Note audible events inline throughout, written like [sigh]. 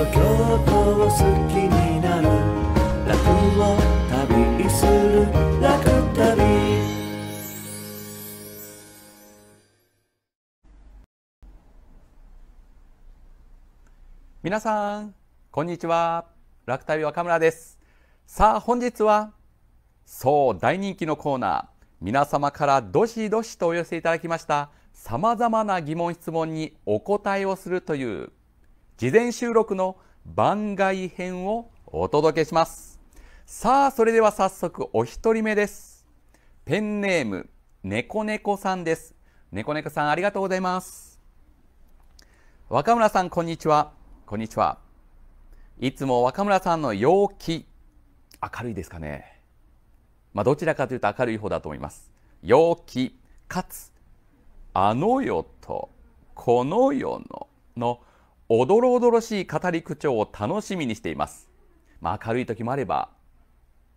と京都を好きになる楽を旅する楽旅皆さんこんにちは楽旅若村ですさあ本日はそう大人気のコーナー皆様からどしどしとお寄せいただきましたさまざまな疑問質問にお答えをするという事前収録の番外編をお届けします。さあ、それでは早速お一人目です。ペンネーム、ねこねこさんです。ねこねこさんありがとうございます。若村さん、こんにちは。こんにちは。いつも若村さんの陽気、明るいですかね。まあ、どちらかというと明るい方だと思います。陽気、かつ、あの世と、この世の、のおどろおどろしい語り口調を楽しみにしています。まあ、明るい時もあれば、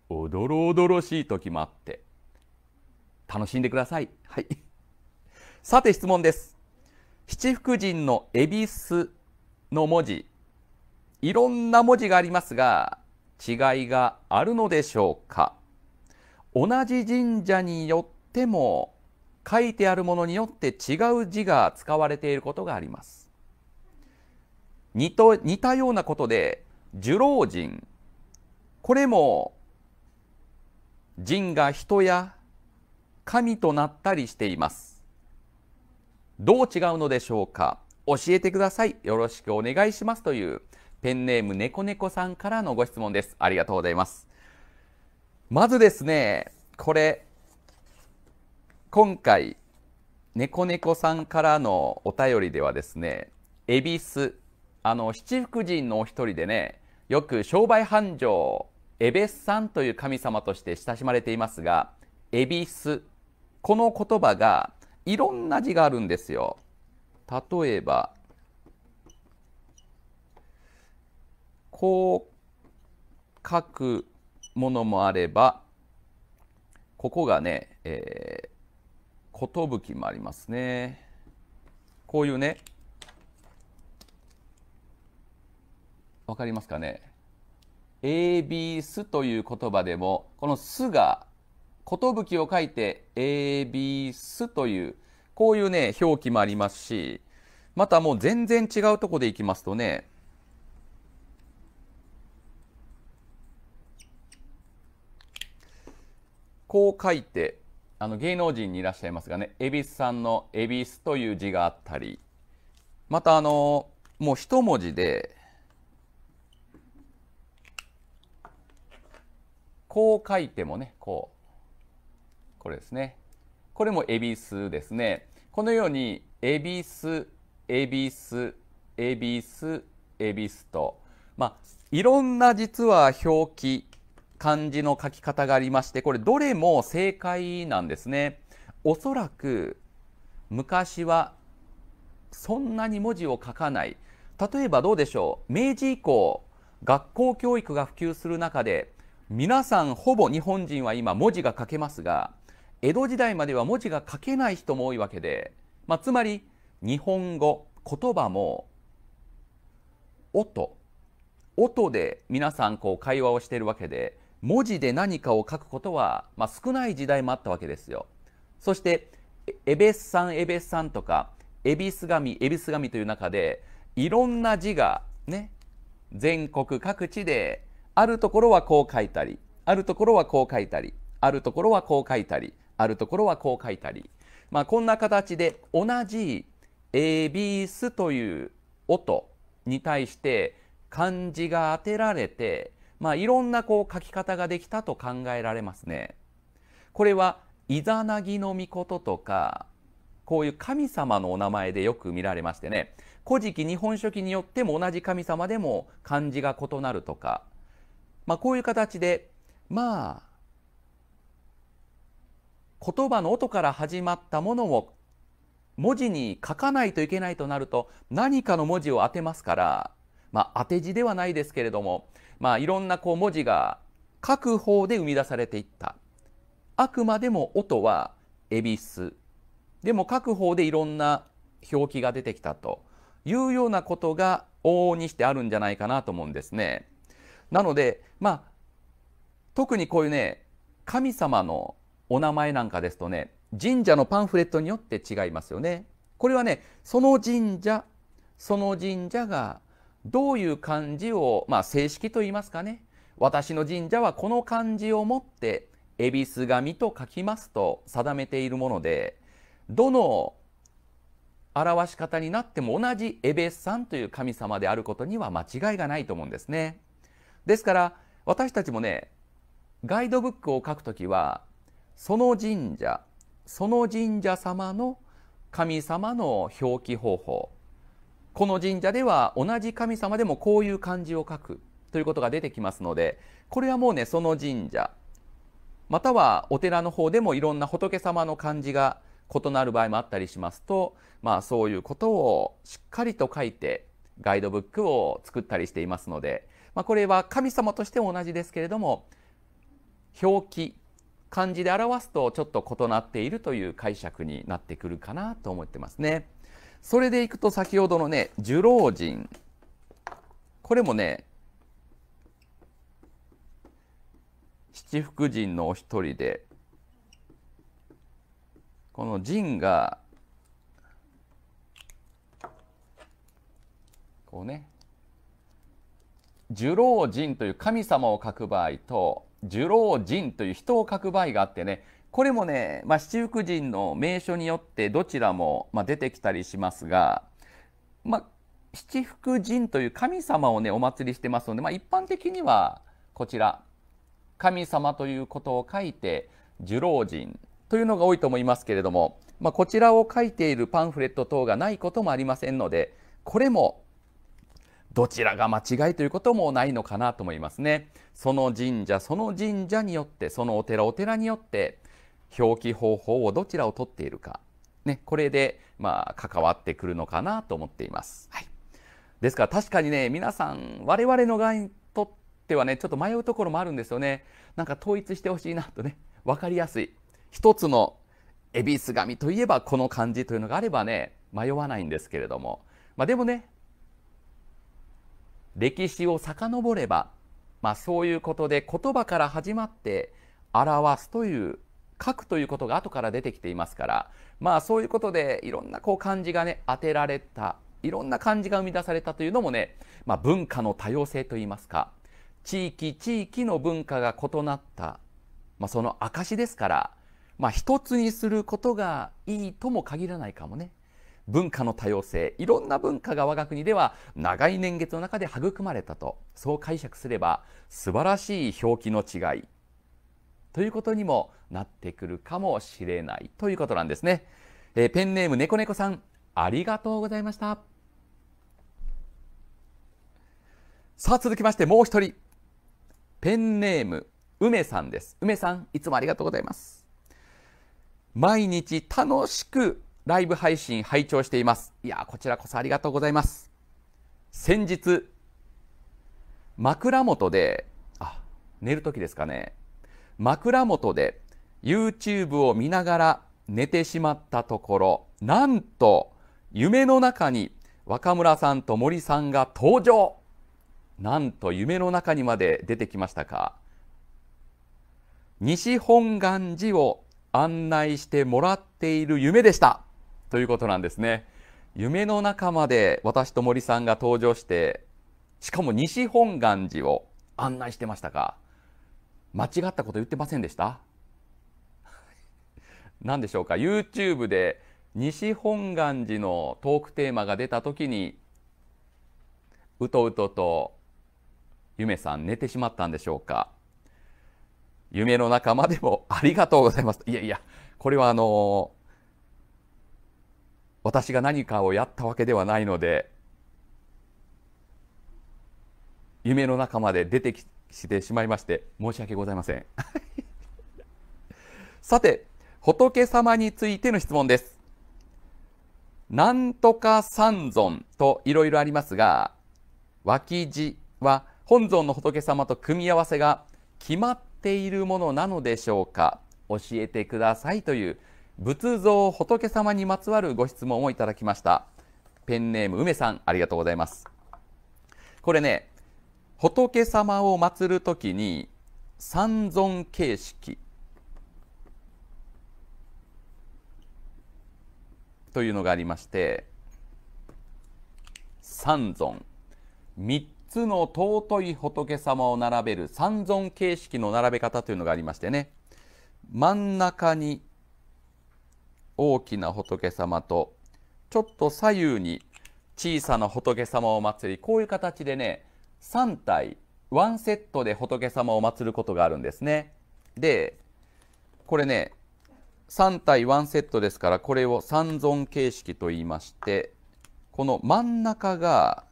おどろおどろしい時もあって、楽しんでください。はい。さて質問です。七福神の恵比寿の文字、いろんな文字がありますが、違いがあるのでしょうか同じ神社によっても書いてあるものによって違う字が使われていることがあります。似と似たようなことで受老人これも人が人や神となったりしていますどう違うのでしょうか教えてくださいよろしくお願いしますというペンネームねこねこさんからのご質問ですありがとうございますまずですねこれ今回ねこねこさんからのお便りではですね恵比寿あの七福神のお一人でねよく商売繁盛エベスさんという神様として親しまれていますがエビスこの言葉がいろんな字があるんですよ。例えばこう書くものもあればここがね、えー、寿もありますね。こういうねわかりますかね AB すという言葉でもこのすが寿を書いて AB すというこういうね表記もありますしまたもう全然違うとこでいきますとねこう書いてあの芸能人にいらっしゃいますがね恵比寿さんの「恵比寿」という字があったりまたあのもう一文字でこう書いてもね、こう。これですね。これも恵比寿ですね。このように、恵比寿、恵比寿、恵比寿、恵比寿と、まあ、いろんな実は表記、漢字の書き方がありまして、これどれも正解なんですね。おそらく、昔はそんなに文字を書かない。例えばどうでしょう。明治以降、学校教育が普及する中で、皆さんほぼ日本人は今文字が書けますが江戸時代までは文字が書けない人も多いわけで、まあ、つまり日本語言葉も音音で皆さんこう会話をしているわけで文字で何かを書くことは、まあ、少ない時代もあったわけですよ。そしてエベスさんエベスさんとか恵比寿神恵比寿神という中でいろんな字がね全国各地であるところはこう書いたりあるところはこう書いたりあるところはこう書いたりあるところはこう書いたり、まあ、こんな形で同じ abs という音に対して漢字が当てられて、まあ、いろんなこう書き方ができたと考えられますね。これはイザナギの御事とかこういう神様のお名前でよく見られましてね「古事記」「日本書紀」によっても同じ神様でも漢字が異なるとかまあ、こういう形でまあ言葉の音から始まったものを文字に書かないといけないとなると何かの文字を当てますから、まあ、当て字ではないですけれども、まあ、いろんなこう文字が書く方で生み出されていったあくまでも音は恵比寿でも書く方でいろんな表記が出てきたというようなことが往々にしてあるんじゃないかなと思うんですね。なのでまあ特にこういうね神様のお名前なんかですとね神社のパンフレットによって違いますよね。これはねその神社その神社がどういう漢字を、まあ、正式と言いますかね私の神社はこの漢字を持って恵比寿神と書きますと定めているものでどの表し方になっても同じエベスさんという神様であることには間違いがないと思うんですね。ですから私たちもねガイドブックを書くときはその神社その神社様の神様の表記方法この神社では同じ神様でもこういう漢字を書くということが出てきますのでこれはもうねその神社またはお寺の方でもいろんな仏様の漢字が異なる場合もあったりしますとまあそういうことをしっかりと書いてガイドブックを作ったりしていますのでまあ、これは神様としても同じですけれども表記漢字で表すとちょっと異なっているという解釈になってくるかなと思ってますね。それでいくと先ほどのね呪老人これもね七福神のお一人でこの神がこうね寿老人という神様を書く場合と寿老人という人を書く場合があってねこれもね、まあ、七福神の名所によってどちらも、ま出てきたりしますが、まあ、七福神という神様をねお祭りしてますので、まあ、一般的にはこちら神様ということを書いて寿老人というのが多いと思いますけれども、まこちらを書いているパンフレット等がないこともありませんのでこれもどちらが間違いということもないのかなと思いますね。その神社、その神社によって、そのお寺、お寺によって、表記方法をどちらを取っているか、ね、これで、まあ、関わってくるのかなと思っています。はい。ですから確かにね、皆さん、我々の側にとってはね、ちょっと迷うところもあるんですよね。なんか統一してほしいなとね、分かりやすい。一つの恵比寿神といえばこの漢字というのがあればね、迷わないんですけれども。まあ、でもね、歴史を遡れば、まあ、そういうことで言葉から始まって表すという書くということが後から出てきていますからまあそういうことでいろんなこう漢字がね当てられたいろんな漢字が生み出されたというのもね、まあ、文化の多様性といいますか地域地域の文化が異なった、まあ、その証ですから、まあ、一つにすることがいいとも限らないかもね。文化の多様性いろんな文化が我が国では長い年月の中で育まれたとそう解釈すれば素晴らしい表記の違いということにもなってくるかもしれないということなんですね。えー、ペンネームねこねこさんありがとうございました。さあ続きましてもう一人ペンネーム梅さんです。梅さんいつもありがとうございます。毎日楽しくライブ配信拝聴しています。いやこちらこそありがとうございます。先日、枕元で、あ、寝る時ですかね。枕元で YouTube を見ながら寝てしまったところ、なんと夢の中に若村さんと森さんが登場なんと夢の中にまで出てきましたか西本願寺を案内してもらっている夢でしたということなんですね。夢の中まで私と森さんが登場して、しかも西本願寺を案内してましたか間違ったこと言ってませんでした何 [laughs] でしょうか ?YouTube で西本願寺のトークテーマが出た時に、うとうとと、ゆめさん寝てしまったんでしょうか夢の中までもありがとうございます。いやいや、これはあの私が何かをやったわけではないので夢の中まで出てきてしまいまして申し訳ございません [laughs] さて仏様についての質問ですなんとか三尊といろいろありますが脇地は本尊の仏様と組み合わせが決まっているものなのでしょうか教えてくださいという仏像仏様にまつわるご質問をいただきましたペンネーム梅さんありがとうございますこれね仏様を祀るときに三尊形式というのがありまして三尊三つの尊い仏様を並べる三尊形式の並べ方というのがありましてね真ん中に大きな仏様とちょっと左右に小さな仏様を祭りこういう形でね3体ワンセットで仏様を祭ることがあるんですね。でこれね3体1セットですからこれを三尊形式と言いましてこの真ん中が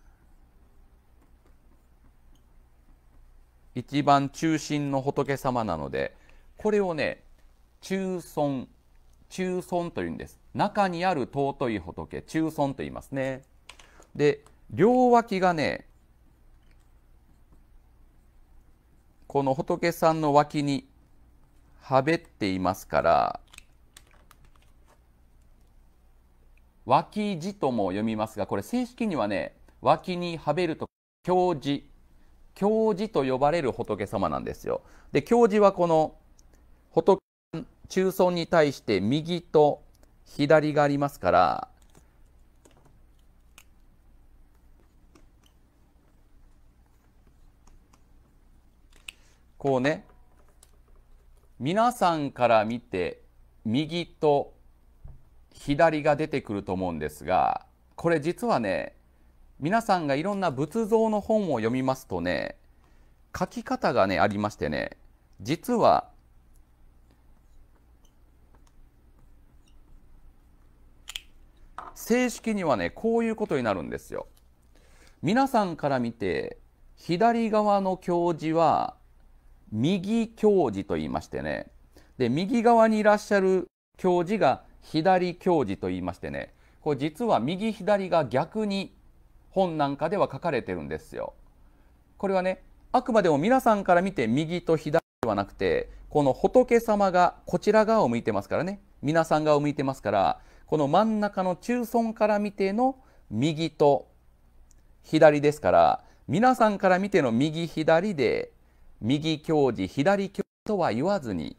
一番中心の仏様なのでこれをね中尊中尊というんです。中にある尊い仏、中尊と言いますね。で、両脇がね、この仏さんの脇にはべっていますから、脇字とも読みますが、これ正式にはね、脇にはべると、教字、教字と呼ばれる仏様なんですよ。で、教字はこの仏中尊に対して右と左がありますから、こうね、皆さんから見て右と左が出てくると思うんですが、これ実はね、皆さんがいろんな仏像の本を読みますとね、書き方がね、ありましてね、実は正式にはねこういうことになるんですよ。皆さんから見て左側の教授は右教授と言いましてねで右側にいらっしゃる教授が左教授と言いましてねこれ実は右左が逆に本なんかでは書かれてるんですよ。これはねあくまでも皆さんから見て右と左ではなくてこの仏様がこちら側を向いてますからね皆さん側を向いてますからこの真ん中の中村から見ての右と左ですから皆さんから見ての右左で右教示左教示とは言わずに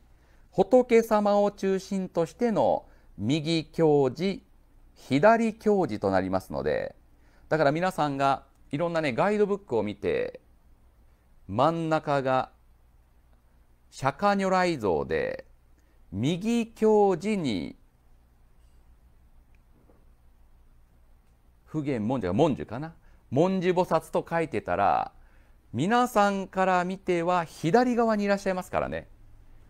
仏様を中心としての右教示左教示となりますのでだから皆さんがいろんなねガイドブックを見て真ん中が釈迦如来像で右教示に普賢文字が文殊かな文字菩薩と書いてたら皆さんから見ては左側にいらっしゃいますからね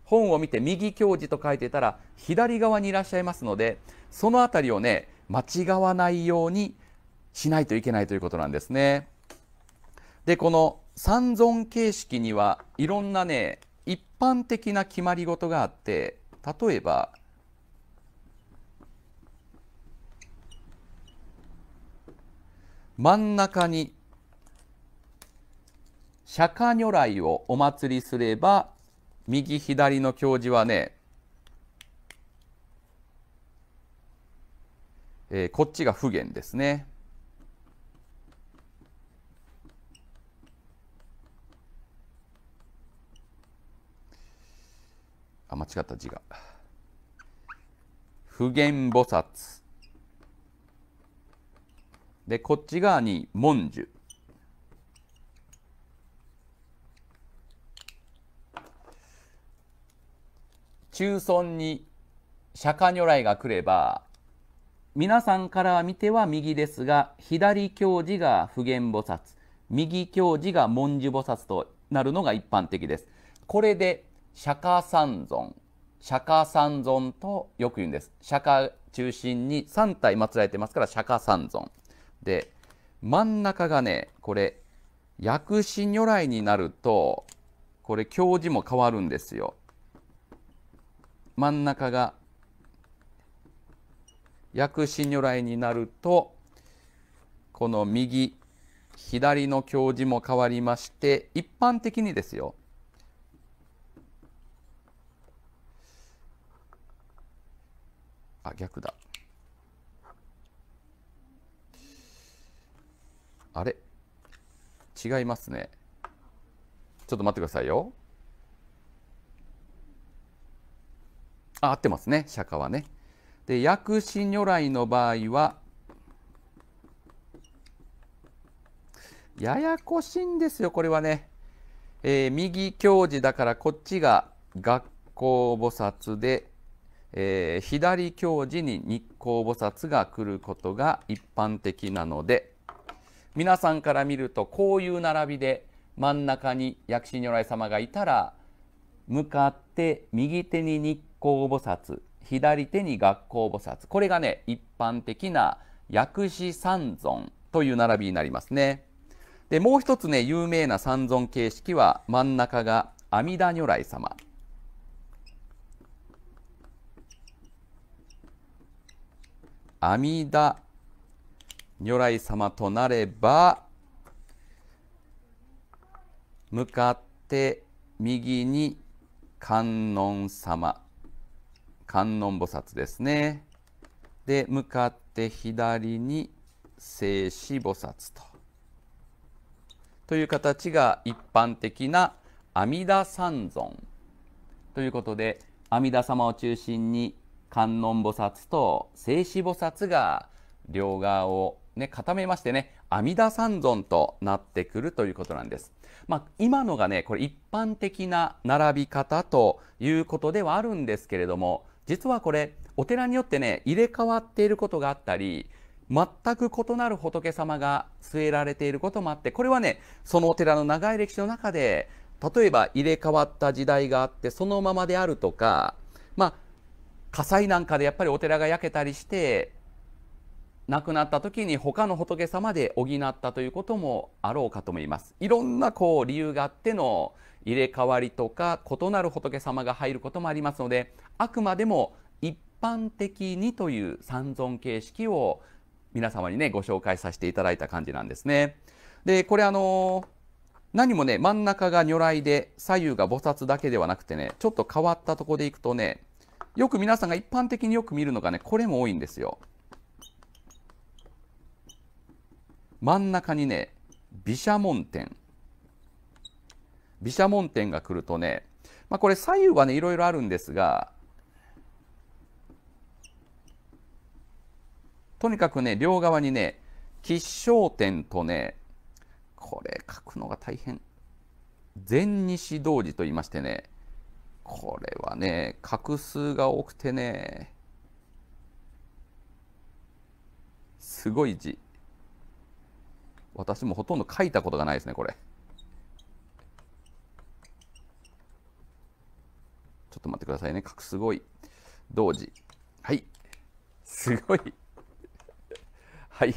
本を見て右教授と書いてたら左側にいらっしゃいますのでその辺りをね間違わないようにしないといけないということなんですね。でこの三尊形式にはいろんなね一般的な決まり事があって例えば真ん中に釈迦如来をお祭りすれば右左の教示はね、えー、こっちが不言ですね。あ間違った字が。普賢菩薩でこっち側に文殊中尊に釈迦如来が来れば皆さんから見ては右ですが左教授が普賢菩薩右教授が文殊菩薩となるのが一般的です。これで釈迦三尊釈迦三尊とよく言うんです。釈迦中心に3体祀られてますから釈迦三尊。で真ん中がねこれ薬師如来になるとこれ教示も変わるんですよ。真ん中が薬師如来になるとこの右左の教示も変わりまして一般的にですよあ逆だあれ違いますね。ちょっと待ってくださいよ。あ、合ってますね。釈迦はね。で、薬師如来の場合は、ややこしいんですよ、これはね。えー、右教授だからこっちが学校菩薩で、えー、左教授に日光菩薩が来ることが一般的なので、皆さんから見るとこういう並びで真ん中に薬師如来様がいたら向かって右手に日光菩薩左手に学校菩薩これがね一般的な薬師三尊という並びになりますね。でもう一つね有名な三尊形式は真ん中が阿弥陀如来様。阿弥陀如来様となれば向かって右に観音様観音菩薩ですねで向かって左に静止菩薩とという形が一般的な阿弥陀三尊ということで阿弥陀様を中心に観音菩薩と静止菩薩が両側をね、固めましてね、阿弥陀三尊となってくるということなんです。まあ、今のがね、これ一般的な並び方ということではあるんですけれども、実はこれ、お寺によってね、入れ替わっていることがあったり、全く異なる仏様が据えられていることもあって、これはね、そのお寺の長い歴史の中で、例えば入れ替わった時代があって、そのままであるとか、まあ、火災なんかでやっぱりお寺が焼けたりして、亡くなった時に他の仏様で補ったということもあろうかと思います。いろんなこう理由があっての入れ替わりとか異なる仏様が入ることもありますのであくまでも一般的にという三尊形式を皆様にねご紹介させていただいた感じなんですね。でこれあの何もね真ん中が如来で左右が菩薩だけではなくてねちょっと変わったところでいくとねよく皆さんが一般的によく見るのがねこれも多いんですよ。真ん中にね、毘沙門天。毘沙門天が来るとね、まあ、これ左右はね、いろいろあるんですが、とにかくね、両側にね、吉祥天とね、これ書くのが大変。全西同時と言いましてね、これはね、画数が多くてね、すごい字。私もほとんど書いたことがないですね、これ。ちょっと待ってくださいね。書くすごい。同時。はい。すごい。はい。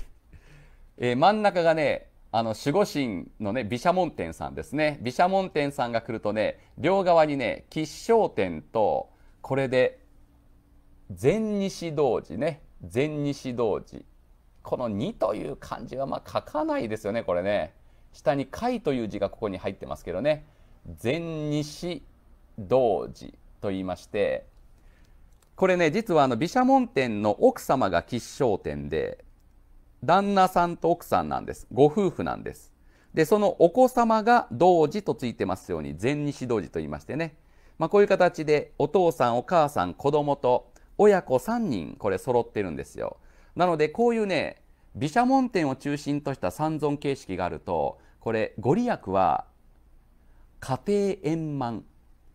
えー、真ん中がね、あの守護神のね毘沙門天さんですね毘沙門天さんが来るとね両側にね吉祥天とこれで全西同時ね全西同時この2という漢字はま書かないですよね、これね。下に貝という字がここに入ってますけどね。全西同時と言いまして、これね、実はあの毘沙門天の奥様が吉祥天で、旦那さんと奥さんなんです。ご夫婦なんです。で、そのお子様が同時とついてますように、全西同時と言いましてね。まあ、こういう形で、お父さん、お母さん、子供と親子3人、これ揃ってるんですよ。なのでこういうね毘沙門天を中心とした三尊形式があるとこれご利益は家庭円満、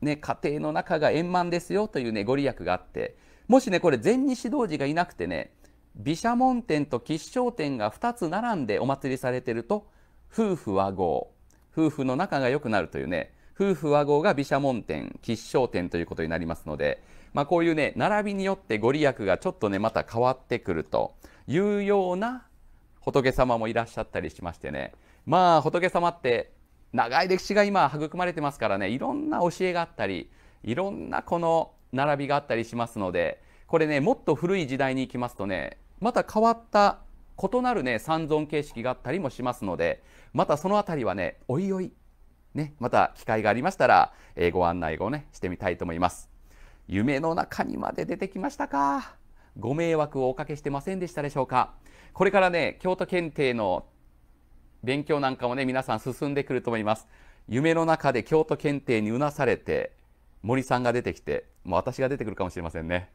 ね、家庭の中が円満ですよというねご利益があってもしねこれ全日同導寺がいなくてね毘沙門天と吉祥天が2つ並んでお祭りされてると夫婦和合夫婦の仲が良くなるというね夫婦和合が毘沙門天吉祥天ということになりますのでまあ、こういうね並びによってご利益がちょっとねまた変わってくるというような仏様もいらっしゃったりしましてねまあ仏様って長い歴史が今育まれてますからねいろんな教えがあったりいろんなこの並びがあったりしますのでこれねもっと古い時代に行きますとねまた変わった異なるね三尊形式があったりもしますのでまたその辺りはねおいおいねまた機会がありましたら、えー、ご案内をねしてみたいと思います。夢の中にまで出てきましたか。ご迷惑をおかけしてませんでしたでしょうか。これからね、京都検定の勉強なんかもね、皆さん進んでくると思います。夢の中で京都検定にうなされて、森さんが出てきて、もう私が出てくるかもしれませんね。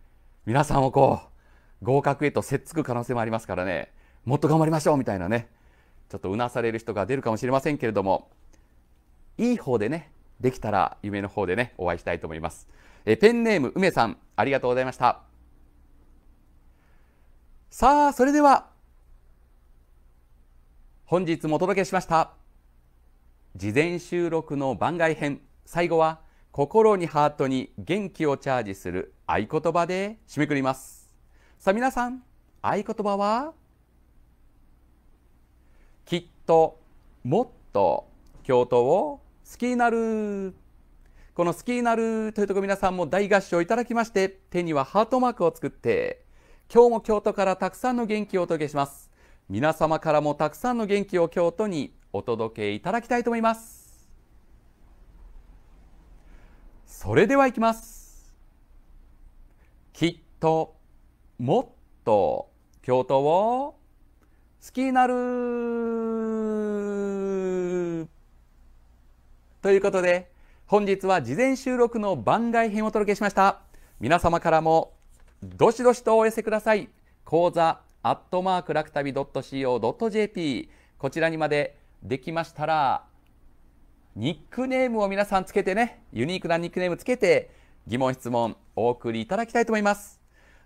皆さんをこう、合格へとせっつく可能性もありますからね、もっと頑張りましょうみたいなね、ちょっとうなされる人が出るかもしれませんけれども、いい方でね、できたら夢の方でね、お会いしたいと思います。えペンネーム梅さん、ありがとうございました。さあ、それでは、本日もお届けしました。事前収録の番外編、最後は、心にハートに元気をチャージする合言葉で締めくります。さあ皆さん、合言葉はきっともっと京都を好きになるこの好きになるというとこ皆さんも大合唱いただきまして手にはハートマークを作って今日も京都からたくさんの元気をお届けします皆様からもたくさんの元気を京都にお届けいただきたいと思いますそれではいきますきっともっと京都を好きになるということで本日は事前収録の番外編をお届けしました皆様からもどしどしとお寄せください講座アットマークラタ旅 .co.jp こちらにまでできましたらニックネームを皆さんつけてねユニークなニックネームつけて疑問質問お送りいただきたいと思います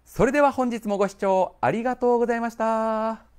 それでは本日もご視聴ありがとうございました。